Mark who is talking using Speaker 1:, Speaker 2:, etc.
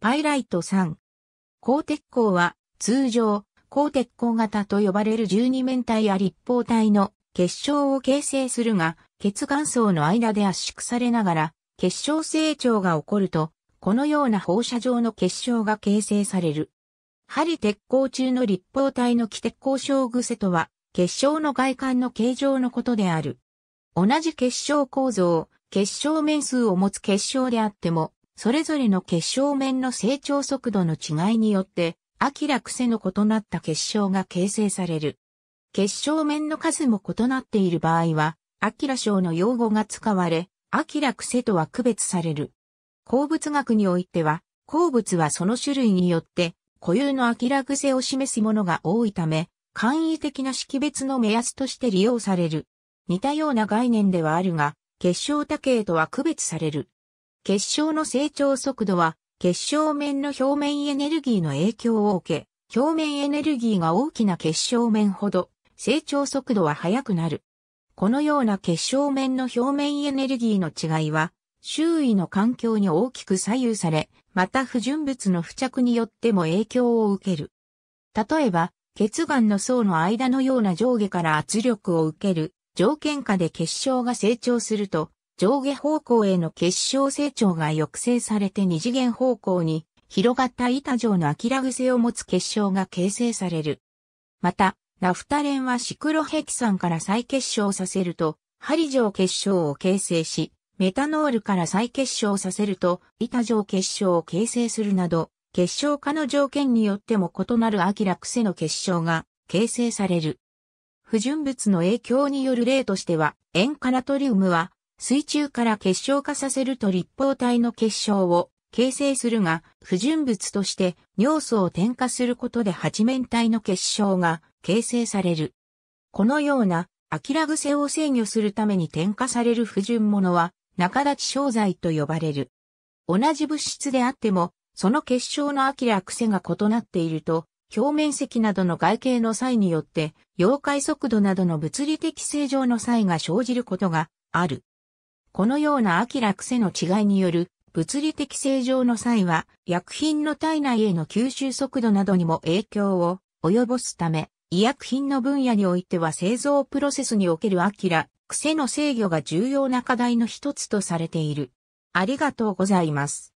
Speaker 1: パイライト3。鋼鉄鋼は通常、鋼鉄鋼型と呼ばれる十二面体や立方体の結晶を形成するが、血管層の間で圧縮されながら結晶成長が起こると、このような放射状の結晶が形成される。針鉄鋼中の立方体の気鉄鋼症癖とは、結晶の外観の形状のことである。同じ結晶構造、結晶面数を持つ結晶であっても、それぞれの結晶面の成長速度の違いによって、明らくせの異なった結晶が形成される。結晶面の数も異なっている場合は、明章の用語が使われ、明くせとは区別される。鉱物学においては、鉱物はその種類によって、固有の明癖を示すものが多いため、簡易的な識別の目安として利用される。似たような概念ではあるが、結晶多形とは区別される。結晶の成長速度は、結晶面の表面エネルギーの影響を受け、表面エネルギーが大きな結晶面ほど、成長速度は速くなる。このような結晶面の表面エネルギーの違いは、周囲の環境に大きく左右され、また不純物の付着によっても影響を受ける。例えば、血岩の層の間のような上下から圧力を受ける条件下で結晶が成長すると、上下方向への結晶成長が抑制されて二次元方向に広がった板状の明癖を持つ結晶が形成される。また、ナフタレンはシクロヘキサンから再結晶させると、針状結晶を形成し、メタノールから再結晶させると、板状結晶を形成するなど、結晶化の条件によっても異なる明癖の結晶が形成される。不純物の影響による例としては、塩化ナトリウムは水中から結晶化させると立方体の結晶を形成するが、不純物として尿素を添加することで八面体の結晶が形成される。このような、アキラ癖を制御するために添加される不純物は、中立商材と呼ばれる。同じ物質であっても、その結晶のアキラ癖が異なっていると、表面積などの外形の際によって、溶解速度などの物理的正常の際が生じることがある。このような明ら癖の違いによる物理的正常の際は、薬品の体内への吸収速度などにも影響を及ぼすため、医薬品の分野においては製造プロセスにおける明ら癖の制御が重要な課題の一つとされている。ありがとうございます。